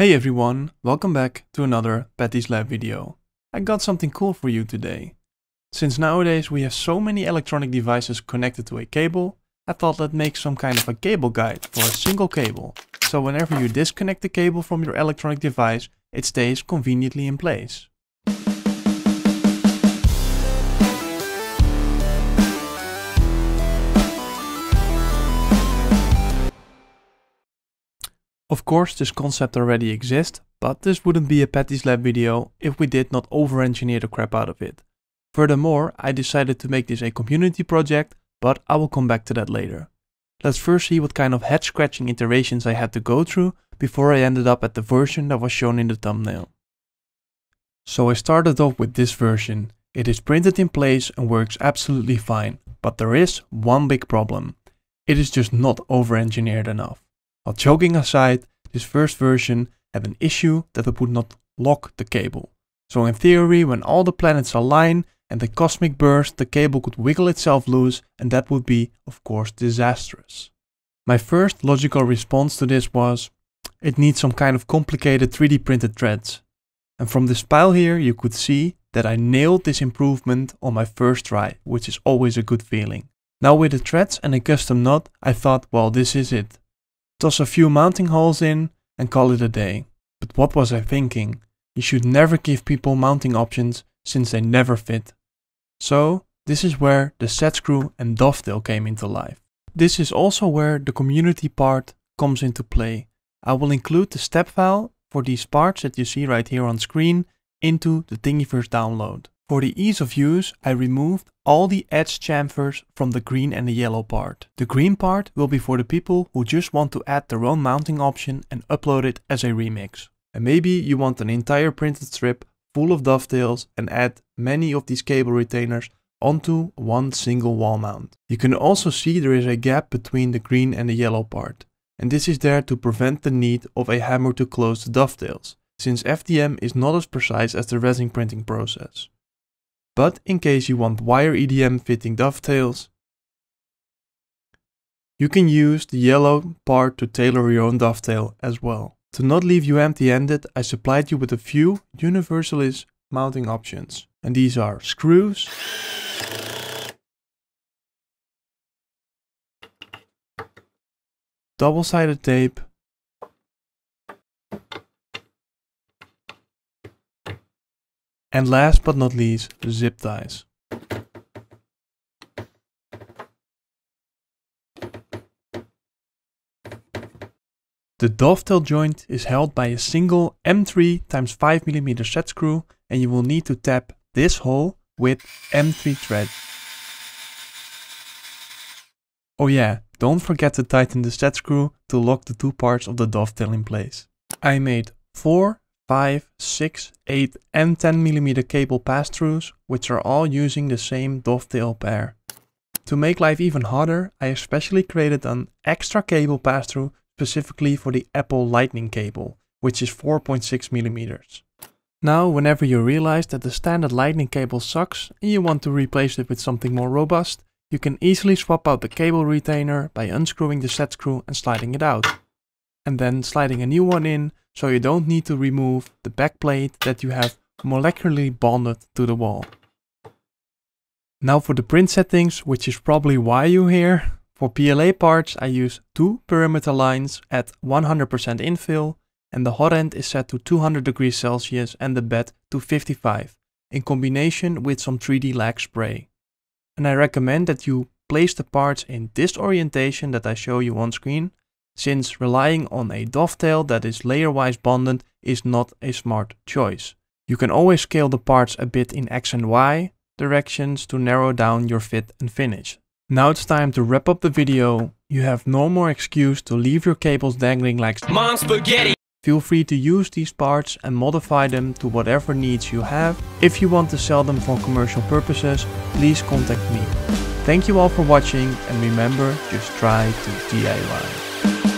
Hey everyone, welcome back to another Patty's Lab video. I got something cool for you today. Since nowadays we have so many electronic devices connected to a cable, I thought let's make some kind of a cable guide for a single cable. So whenever you disconnect the cable from your electronic device, it stays conveniently in place. Of course this concept already exists, but this wouldn't be a Patty's Lab video if we did not over-engineer the crap out of it. Furthermore, I decided to make this a community project, but I will come back to that later. Let's first see what kind of head-scratching iterations I had to go through before I ended up at the version that was shown in the thumbnail. So I started off with this version. It is printed in place and works absolutely fine, but there is one big problem. It is just not over-engineered enough. While joking aside, this first version had an issue that it would not lock the cable. So in theory, when all the planets align and the cosmic burst, the cable could wiggle itself loose and that would be, of course, disastrous. My first logical response to this was, it needs some kind of complicated 3D printed threads. And from this pile here, you could see that I nailed this improvement on my first try, which is always a good feeling. Now with the threads and a custom knot, I thought, well, this is it toss a few mounting holes in, and call it a day. But what was I thinking? You should never give people mounting options since they never fit. So, this is where the set screw and dovetail came into life. This is also where the community part comes into play. I will include the step file for these parts that you see right here on screen into the Thingiverse download. For the ease of use, I removed all the edge chamfers from the green and the yellow part. The green part will be for the people who just want to add their own mounting option and upload it as a remix. And maybe you want an entire printed strip full of dovetails and add many of these cable retainers onto one single wall mount. You can also see there is a gap between the green and the yellow part. And this is there to prevent the need of a hammer to close the dovetails, since FDM is not as precise as the resin printing process but in case you want wire EDM fitting dovetails, you can use the yellow part to tailor your own dovetail as well. To not leave you empty-handed, I supplied you with a few universalist mounting options. And these are screws, double-sided tape, And last but not least, zip ties. The dovetail joint is held by a single M3 x 5mm set screw and you will need to tap this hole with M3 thread. Oh yeah, don't forget to tighten the set screw to lock the two parts of the dovetail in place. I made 4 5, 6, 8 and 10mm cable pass-throughs, which are all using the same dovetail pair. To make life even harder, I especially created an extra cable pass-through specifically for the Apple Lightning cable, which is 4.6mm. Now, whenever you realize that the standard lightning cable sucks and you want to replace it with something more robust, you can easily swap out the cable retainer by unscrewing the set screw and sliding it out. And then sliding a new one in so you don't need to remove the backplate that you have molecularly bonded to the wall. Now for the print settings, which is probably why you're here. For PLA parts, I use two perimeter lines at 100% infill and the hot end is set to 200 degrees Celsius and the bed to 55 in combination with some 3D lag spray. And I recommend that you place the parts in this orientation that I show you on screen since relying on a dovetail that is layer-wise bonded is not a smart choice. You can always scale the parts a bit in X and Y directions to narrow down your fit and finish. Now it's time to wrap up the video. You have no more excuse to leave your cables dangling like Mom spaghetti. Feel free to use these parts and modify them to whatever needs you have. If you want to sell them for commercial purposes, please contact me. Thank you all for watching and remember, just try to DIY.